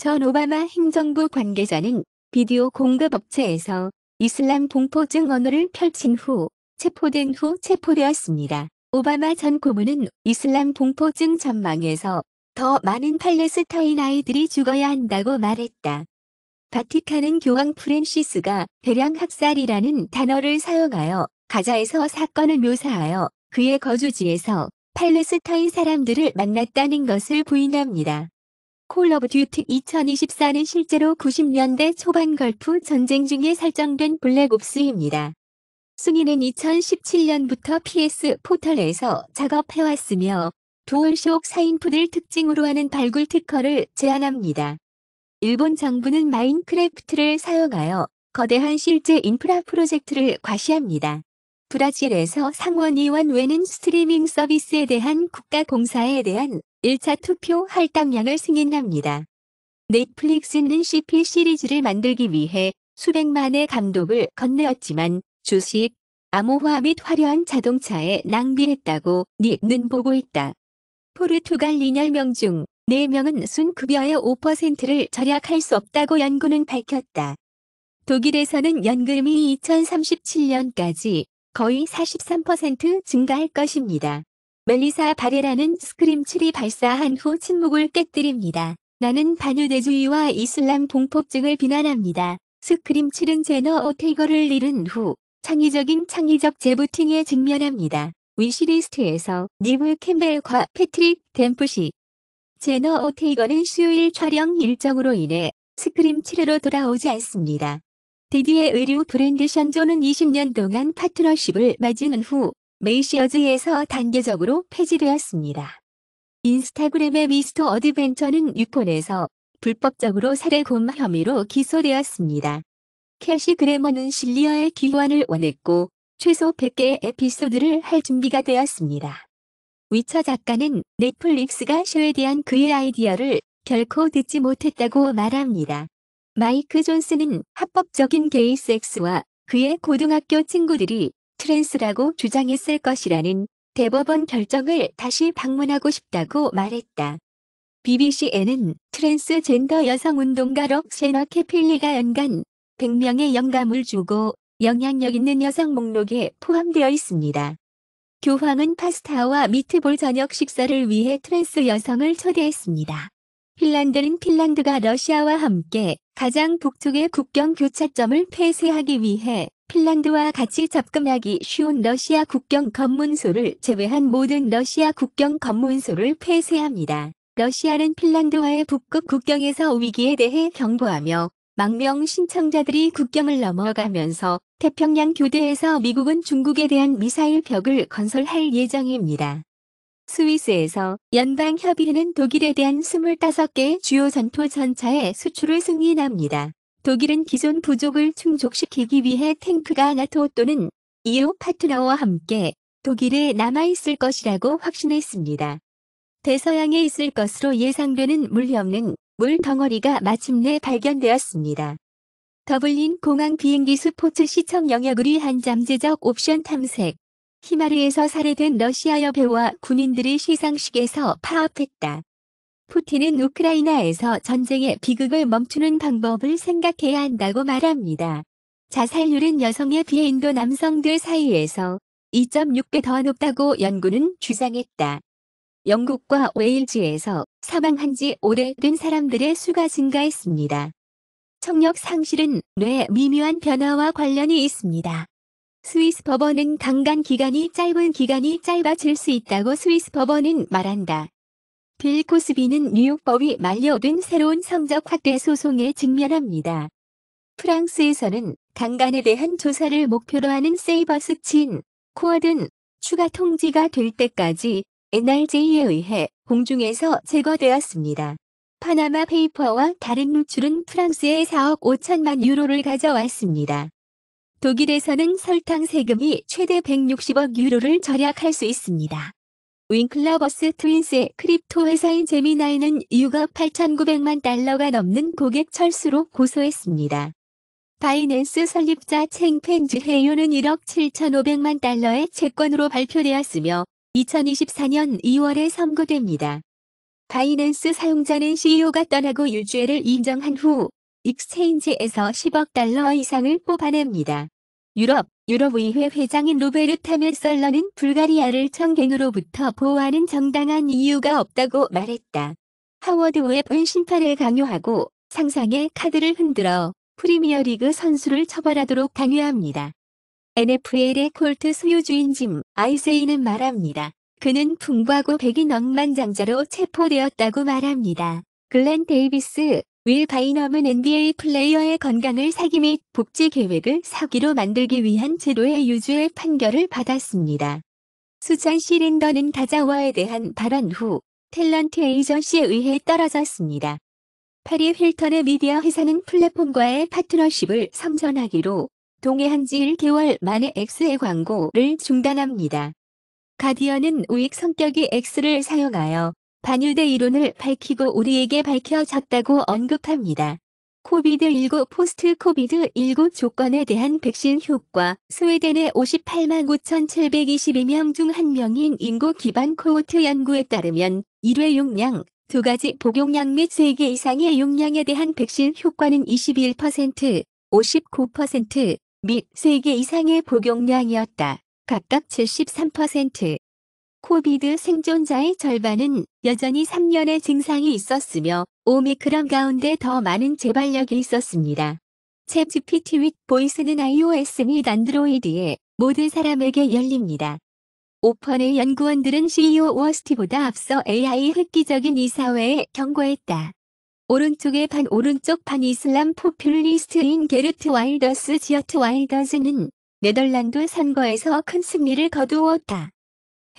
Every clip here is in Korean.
전 오바마 행정부 관계자는 비디오 공급업체에서 이슬람 공포증 언어를 펼친 후 체포된 후 체포되었습니다. 오바마 전 고문은 이슬람 공포증 전망에서 더 많은 팔레스타인 아이들이 죽어야 한다고 말했다. 바티칸은 교황 프랜시스가 대량 학살이라는 단어를 사용하여 가자에서 사건을 묘사하여 그의 거주지에서 팔레스타인 사람들을 만났다는 것을 부인합니다. 콜 오브 듀티 2024는 실제로 90년대 초반 걸프 전쟁 중에 설정된 블랙옵스입니다. 순위는 2017년부터 PS 포털에서 작업해왔으며 도얼쇼크 사인풋을 특징으로 하는 발굴 특허를 제안합니다. 일본 정부는 마인크래프트를 사용하여 거대한 실제 인프라 프로젝트를 과시합니다. 브라질에서 상원의원 외는 스트리밍 서비스에 대한 국가 공사에 대한 1차 투표 할당량을 승인합니다. 넷플릭스는 CP 시리즈를 만들기 위해 수백만의 감독을 건네었지만 주식, 암호화 및 화려한 자동차에 낭비했다고 닉는 보고 있다. 포르투갈 2열명 중 4명은 순급여의 5%를 절약할 수 없다고 연구는 밝혔다. 독일에서는 연금이 2037년까지 거의 43% 증가할 것입니다. 멜리사 바레라는 스크림칠이 발사한 후 침묵을 깨뜨립니다. 나는 반유대주의와 이슬람 동폭증을 비난합니다. 스크림칠은 제너 오테거를 이 잃은 후 창의적인 창의적 재부팅에 직면합니다. 위시리스트에서 니블 캠벨과 패트릭 댐프시 제너 오테이거는 수요일 촬영 일정으로 인해 스크림 치료로 돌아오지 않습니다. 디디의 의류 브랜드 션조는 20년 동안 파트너십을 맞은후 메이시어즈에서 단계적으로 폐지되었습니다. 인스타그램의 미스터 어드벤처는 유폰에서 불법적으로 살해곰 혐의로 기소되었습니다. 캐시 그래머는 실리어의 귀환을 원했고 최소 100개의 에피소드를 할 준비가 되었습니다. 위쳐 작가는 넷플릭스가 쇼에 대한 그의 아이디어를 결코 듣지 못했다고 말합니다. 마이크 존스는 합법적인 게이 섹스와 그의 고등학교 친구들이 트랜스라고 주장했을 것이라는 대법원 결정을 다시 방문하고 싶다고 말했다. b b c 에는 트랜스젠더 여성운동가 럭셰너 케필리가 연간 100명의 영감을 주고 영향력 있는 여성 목록에 포함되어 있습니다. 교황은 파스타와 미트볼 저녁 식사를 위해 트랜스 여성을 초대했습니다. 핀란드는 핀란드가 러시아와 함께 가장 북쪽의 국경 교차점을 폐쇄하기 위해 핀란드와 같이 접근하기 쉬운 러시아 국경 검문소를 제외한 모든 러시아 국경 검문소를 폐쇄합니다. 러시아는 핀란드와의 북극 국경에서 위기에 대해 경고하며 망명 신청자들이 국경을 넘어가면서 태평양 교대에서 미국은 중국에 대한 미사일 벽을 건설할 예정입니다. 스위스에서 연방협의회는 독일에 대한 25개의 주요 전투 전차의 수출을 승인합니다. 독일은 기존 부족을 충족시키기 위해 탱크가 나토 또는 EU 파트너와 함께 독일에 남아있을 것이라고 확신했습니다. 대서양에 있을 것으로 예상되는 물이 없는 물 덩어리가 마침내 발견되었습니다. 더블린 공항 비행기 스포츠 시청 영역을 위한 잠재적 옵션 탐색. 히마르에서 살해된 러시아 여배와 군인들이 시상식에서 파업했다. 푸틴은 우크라이나에서 전쟁의 비극을 멈추는 방법을 생각해야 한다고 말합니다. 자살률은 여성에 비해 인도 남성들 사이에서 2.6배 더 높다고 연구는 주장했다. 영국과 웨일즈에서 사망한 지 오래된 사람들의 수가 증가했습니다. 청력 상실은 뇌의 미묘한 변화와 관련이 있습니다. 스위스 법원은 강간 기간이 짧은 기간이 짧아질 수 있다고 스위스 법원은 말한다. 빌 코스비는 뉴욕 법이 만료된 새로운 성적 확대 소송에 직면합니다. 프랑스에서는 강간에 대한 조사를 목표로 하는 세이버스 친, 코어등 추가 통지가 될 때까지 NRJ에 의해 공중에서 제거되었습니다. 파나마 페이퍼와 다른 노출은 프랑스에 4억 5천만 유로를 가져왔습니다. 독일에서는 설탕 세금이 최대 160억 유로를 절약할 수 있습니다. 윙클러버스 트윈스의 크립토 회사인 제미나이는 유가 8,900만 달러가 넘는 고객 철수로 고소했습니다. 바이낸스 설립자 챙펜즈 해요는 1억 7,500만 달러의 채권으로 발표되었으며 2024년 2월에 선고됩니다. 바이낸스 사용자는 CEO가 떠나고 일주일을 인정한 후 익스체인지에서 10억 달러 이상을 뽑아냅니다. 유럽, 유럽의회 회장인 로베르타 메설러는 불가리아를 청갱으로부터 보호하는 정당한 이유가 없다고 말했다. 하워드 웹은 심판을 강요하고 상상의 카드를 흔들어 프리미어리그 선수를 처벌하도록 강요합니다. NFL의 콜트 소유주인 짐 아이세이는 말합니다. 그는 풍부하고 백인 억만장자로 체포되었다고 말합니다. 글렌 데이비스 윌 바이넘은 NBA 플레이어의 건강을 사기 및 복지 계획을 사기로 만들기 위한 제도의 유죄의 판결을 받았습니다. 수잔 시린더는 다자와에 대한 발언 후 탤런트 에이전시에 의해 떨어졌습니다. 파리 힐턴의 미디어 회사는 플랫폼과의 파트너십을 선전하기로 동해한 지 1개월 만에 X의 광고를 중단합니다. 가디언은 우익 성격이 X를 사용하여 반유대 이론을 밝히고 우리에게 밝혀졌다고 언급합니다. 코비드19 포스트 코비드19 조건에 대한 백신 효과 스웨덴의 58만 9,722명 중 1명인 인구 기반 코호트 연구에 따르면 1회 용량, 두 가지 복용량 및 3개 이상의 용량에 대한 백신 효과는 21%, 59%, 및 3개 이상의 복용량이었다. 각각 73%, 코비드 생존자의 절반은 여전히 3년의 증상이 있었으며 오미크론 가운데 더 많은 재발력이 있었습니다. 챗 GPT 윗 보이스는 iOS 및안드로이드에 모든 사람에게 열립니다. 오펀의 연구원들은 CEO 워스티보다 앞서 AI 획기적인 이사회에 경고했다. 오른쪽에반 오른쪽 반 이슬람 포퓰리스트인 게르트 와일더스 지어트 와일더스는 네덜란드 선거에서 큰 승리를 거두었다.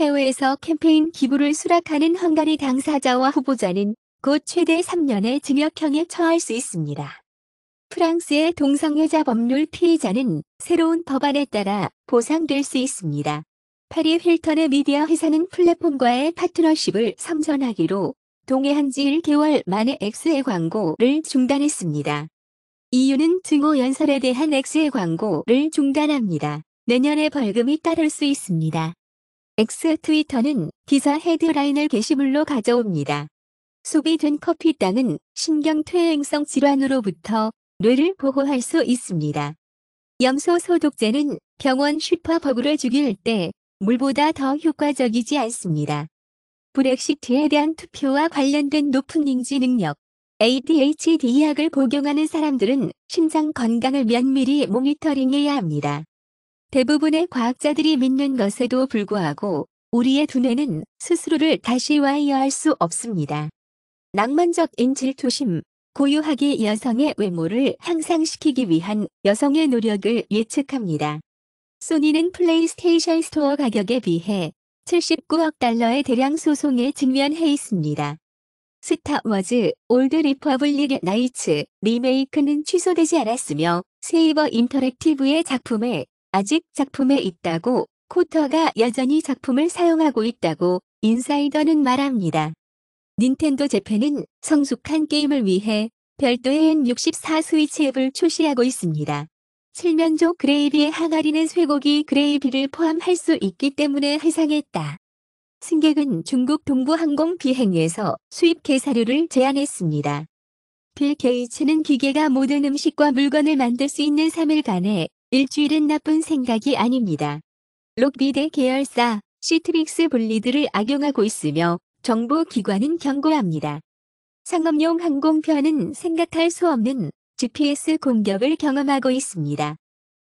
해외에서 캠페인 기부를 수락하는 헝가리 당사자와 후보자는 곧 최대 3년의 징역형에 처할 수 있습니다. 프랑스의 동성애자 법률 피해자는 새로운 법안에 따라 보상될 수 있습니다. 파리 힐턴의 미디어 회사는 플랫폼과의 파트너십을 선전하기로 동해한 지 1개월 만에 X의 광고를 중단했습니다. 이유는 증오 연설에 대한 X의 광고를 중단합니다. 내년에 벌금이 따를 수 있습니다. X 트위터는 기사 헤드라인을 게시물로 가져옵니다. 소비된 커피 땅은 신경퇴행성 질환으로부터 뇌를 보호할 수 있습니다. 염소 소독제는 병원 슈퍼버그를 죽일 때 물보다 더 효과적이지 않습니다. 브렉시트에 대한 투표와 관련된 높은 인지 능력, ADHD 약을 복용하는 사람들은 심장 건강을 면밀히 모니터링해야 합니다. 대부분의 과학자들이 믿는 것에도 불구하고 우리의 두뇌는 스스로를 다시 와이어할 수 없습니다. 낭만적인 질투심, 고유하기 여성의 외모를 향상시키기 위한 여성의 노력을 예측합니다. 소니는 플레이스테이션 스토어 가격에 비해 79억 달러의 대량 소송에 직면해 있습니다. 스타워즈 올드 리퍼블릭의 나이츠 리메이크는 취소되지 않았으며 세이버 인터랙티브의 작품에 아직 작품에 있다고 코터가 여전히 작품을 사용하고 있다고 인사이더는 말합니다. 닌텐도 재팬은 성숙한 게임을 위해 별도의 N64 스위치 앱을 출시하고 있습니다. 칠면조 그레이비의 항아리는 쇠고기 그레이비를 포함할 수 있기 때문에 회상했다 승객은 중국 동부항공 비행에서 수입 개사료를제안했습니다빌 게이츠는 기계가 모든 음식과 물건을 만들 수 있는 3일간의 일주일은 나쁜 생각이 아닙니다. 록비대 계열사 시트릭스 블리드를 악용하고 있으며 정부 기관은 경고합니다. 상업용 항공편은 생각할 수 없는 GPS 공격을 경험하고 있습니다.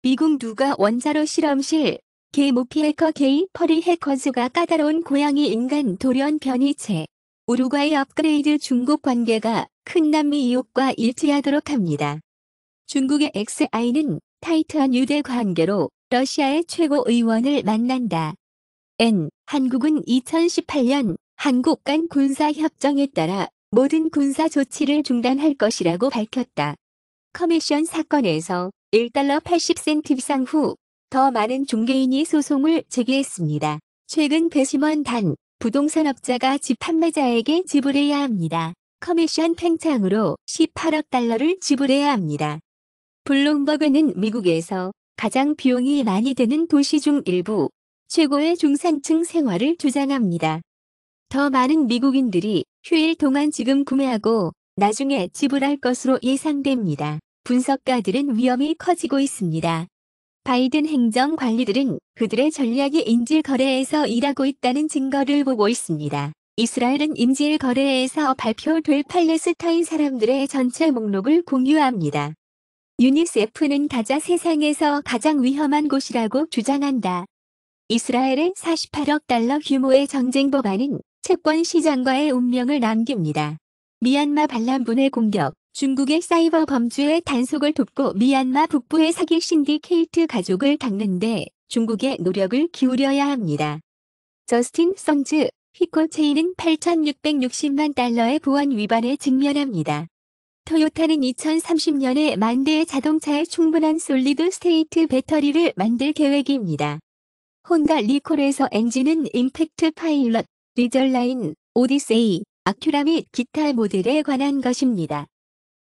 미국 누가 원자로 실험실 개모피 해커 게이 퍼리 해커즈가 까다로운 고양이 인간 돌연 변이체 우루과이 업그레이드 중국 관계가 큰 남미 이혹과 일치하도록 합니다. 중국의 XI는 타이트한 유대 관계로 러시아의 최고 의원을 만난다. N. 한국은 2018년 한국 간 군사협정에 따라 모든 군사 조치를 중단할 것이라고 밝혔다. 커미션 사건에서 1달러 80센트 비상 후 더 많은 중개인이 소송을 제기했습니다. 최근 배심원 단, 부동산업자가 집 판매자에게 지불해야 합니다. 커미션 팽창으로 18억 달러를 지불해야 합니다. 블룸버그는 미국에서 가장 비용이 많이 드는 도시 중 일부 최고의 중산층 생활을 주장합니다. 더 많은 미국인들이 휴일 동안 지금 구매하고 나중에 지불할 것으로 예상됩니다. 분석가들은 위험이 커지고 있습니다. 바이든 행정 관리들은 그들의 전략이 인질 거래에서 일하고 있다는 증거를 보고 있습니다. 이스라엘은 인질 거래에서 발표될 팔레스타인 사람들의 전체 목록을 공유합니다. 유니세프는 가자 세상에서 가장 위험한 곳이라고 주장한다. 이스라엘의 48억 달러 규모의 전쟁 법안은 채권 시장과의 운명을 남깁니다. 미얀마 반란분의 공격, 중국의 사이버 범죄의 단속을 돕고 미얀마 북부의 사기 신디케이트 가족을 닦는데 중국의 노력을 기울여야 합니다. 저스틴 썬즈, 피코체인은 8,660만 달러의 보안 위반에 직면합니다. 토요타는 2030년에 만 대의 자동차에 충분한 솔리드 스테이트 배터리를 만들 계획입니다. 혼다 리콜에서 엔진은 임팩트 파일럿, 리절라인, 오디세이, 아큐라 및 기타 모델에 관한 것입니다.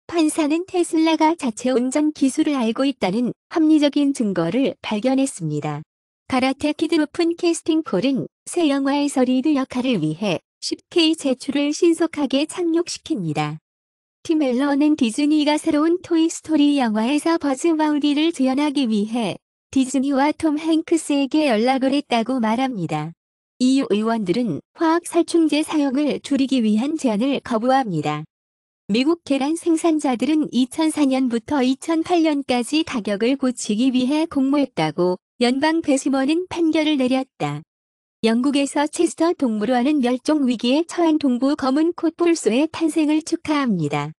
판사는 테슬라가 자체 운전 기술을 알고 있다는 합리적인 증거를 발견했습니다. 가라테 키드로픈 캐스팅 콜은 새 영화에서 리드 역할을 위해 10K 제출을 신속하게 착륙시킵니다. 팀 앨런은 디즈니가 새로운 토이스토리 영화에서 버즈 마우디를 재현하기 위해 디즈니와 톰 행크스에게 연락을 했다고 말합니다. EU 의원들은 화학살충제 사용을 줄이기 위한 제안을 거부합니다. 미국 계란 생산자들은 2004년부터 2008년까지 가격을 고치기 위해 공모했다고 연방 배심원은 판결을 내렸다. 영국에서 체스터 동물원은 멸종 위기에 처한 동부 검은 콧불소의 탄생을 축하합니다.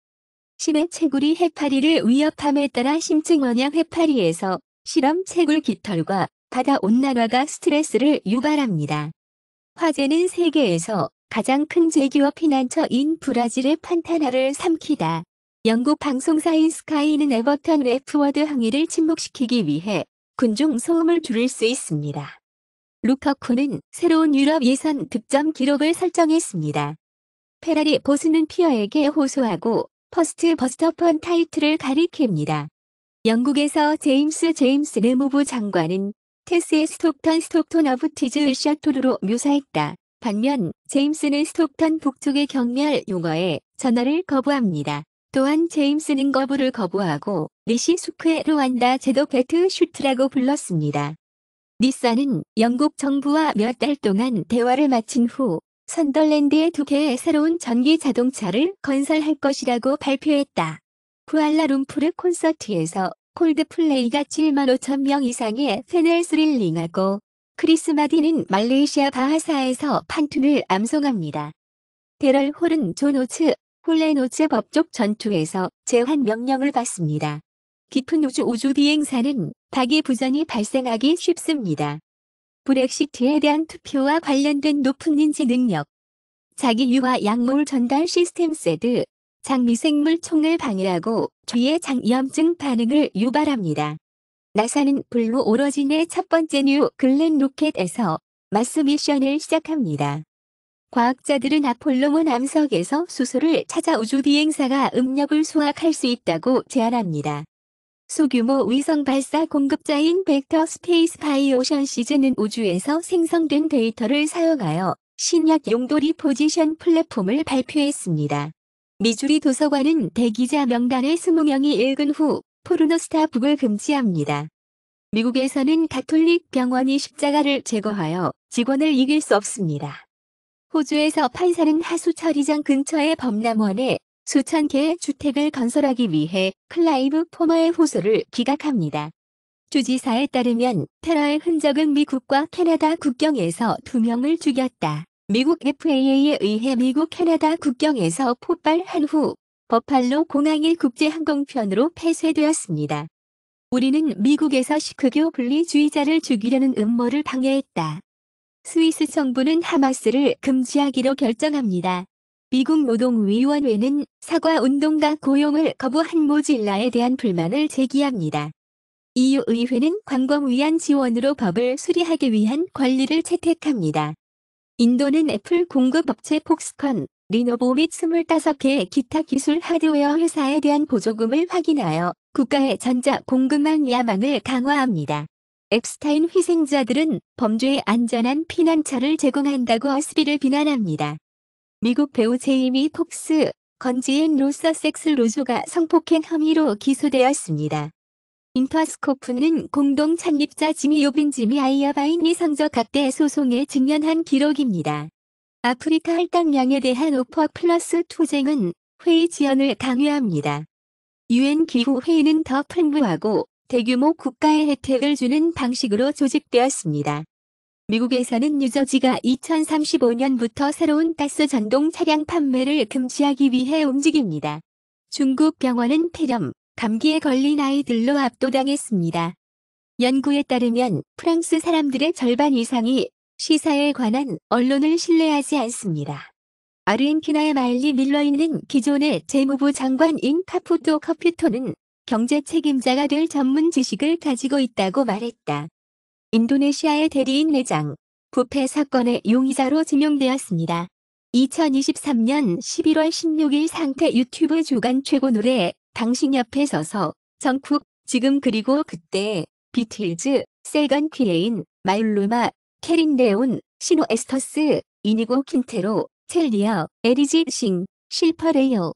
심해 채굴이 해파리를 위협함에 따라 심층 원양 해파리에서 실험 채굴 깃털과 바다 온난화가 스트레스를 유발합니다. 화재는 세계에서 가장 큰 제기업 피난처인 브라질의 판타나를 삼키다. 영국 방송사인 스카이는 에버턴 레프워드 항해를 침묵시키기 위해 군중 소음을 줄일 수 있습니다. 루카쿠는 새로운 유럽 예선 득점 기록을 설정했습니다. 페라리 보스는 피어에게 호소하고 퍼스트 버스터펀 타이틀을 가리킵니다. 영국에서 제임스 제임스 레무부 장관은 테스의 스톡턴 스톡턴 어브 티즈 샤토르로 묘사했다. 반면 제임스는 스톡턴 북쪽의 경멸 용어에 전화를 거부합니다. 또한 제임스는 거부를 거부하고 리시 수크에 로안다 제도 베트 슈트라고 불렀습니다. 닛산은 영국 정부와 몇 달 동안 대화를 마친 후선덜랜드의두 개의 새로운 전기 자동차를 건설할 것이라고 발표했다. 쿠알라룸푸르 콘서트에서 콜드플레이가 7만 5천 명 이상의 팬을 스릴링하고 크리스 마디는 말레이시아 바하사에서 판툰을 암송합니다. 데럴 홀은 조노츠 홀레노츠 법적 전투에서 제한 명령을 받습니다. 깊은 우주 우주 비행사는 박기부전이 발생하기 쉽습니다. 브렉시트에 대한 투표와 관련된 높은 인지 능력, 자기 유화 약물 전달 시스템 세드, 장미생물총을 방해하고 주위의 장염증 반응을 유발합니다. 나사는 블루 오러진의 첫 번째 뉴 글렌 로켓에서 마스 미션을 시작합니다. 과학자들은 아폴로몬 암석에서 수소를 찾아 우주비행사가 음력을 수확할 수 있다고 제안합니다. 소규모 위성 발사 공급자인 벡터 스페이스 바이 오션 시즌은 우주에서 생성된 데이터를 사용하여 신약 용돌이 포지션 플랫폼을 발표했습니다. 미주리 도서관은 대기자 명단에 20명이 읽은 후 포르노스타 북을 금지합니다. 미국에서는 가톨릭 병원이 십자가를 제거하여 직원을 이길 수 없습니다. 호주에서 판사는 하수 처리장 근처의 범람원에 수천 개의 주택을 건설하기 위해 클라이브 포머의 호소를 기각합니다. 주지사에 따르면 테라의 흔적은 미국과 캐나다 국경에서 두명을 죽였다. 미국 FAA에 의해 미국 캐나다 국경에서 폭발한 후 버팔로 공항의 국제항공편으로 폐쇄되었습니다. 우리는 미국에서 시크교 분리주의자를 죽이려는 음모를 방해했다. 스위스 정부는 하마스를 금지하기로 결정합니다. 미국 노동위원회는 사과운동가 고용을 거부한 모질라에 대한 불만을 제기합니다. 이 u 의회는 관광 위안 지원으로 법을 수리하기 위한 관리를 채택합니다. 인도는 애플 공급업체 폭스컨, 리노보 및 25개의 기타 기술 하드웨어 회사에 대한 보조금을 확인하여 국가의 전자 공급망 야망을 강화합니다. 엡스타인 희생자들은 범죄에 안전한 피난처를 제공한다고 어스비를 비난합니다. 미국 배우 제이미 폭스, 건지앤 로서섹스 로조가 성폭행 혐의로 기소되었습니다. 인터스코프는 공동 창립자 지미 요빈 지미 아이아바인이 상저 각대 소송에 증명한 기록입니다. 아프리카 할당량에 대한 오퍼 플러스 투쟁은 회의 지연을 강요합니다. 유엔 기후 회의는 더 풍부하고 대규모 국가의 혜택을 주는 방식으로 조직되었습니다. 미국에서는 뉴저지가 2035년부터 새로운 가스 전동 차량 판매를 금지하기 위해 움직입니다. 중국 병원은 폐렴, 감기에 걸린 아이들로 압도당했습니다. 연구에 따르면 프랑스 사람들의 절반 이상이 시사에 관한 언론을 신뢰하지 않습니다. 아르헨티나의 마일리 밀러이는 기존의 재무부 장관인 카푸토 커피토는 경제 책임자가 될 전문 지식을 가지고 있다고 말했다. 인도네시아의 대리인 내장, 부패 사건의 용의자로 지명되었습니다. 2023년 11월 16일 상태 유튜브 주간 최고 노래 당신 옆에 서서 정쿡 지금 그리고 그때 비틀즈 세건 퀴레인 마율루마 캐린 레온 시노 에스터스 이니고 킨테로 첼리어 에리지 싱 실퍼레이오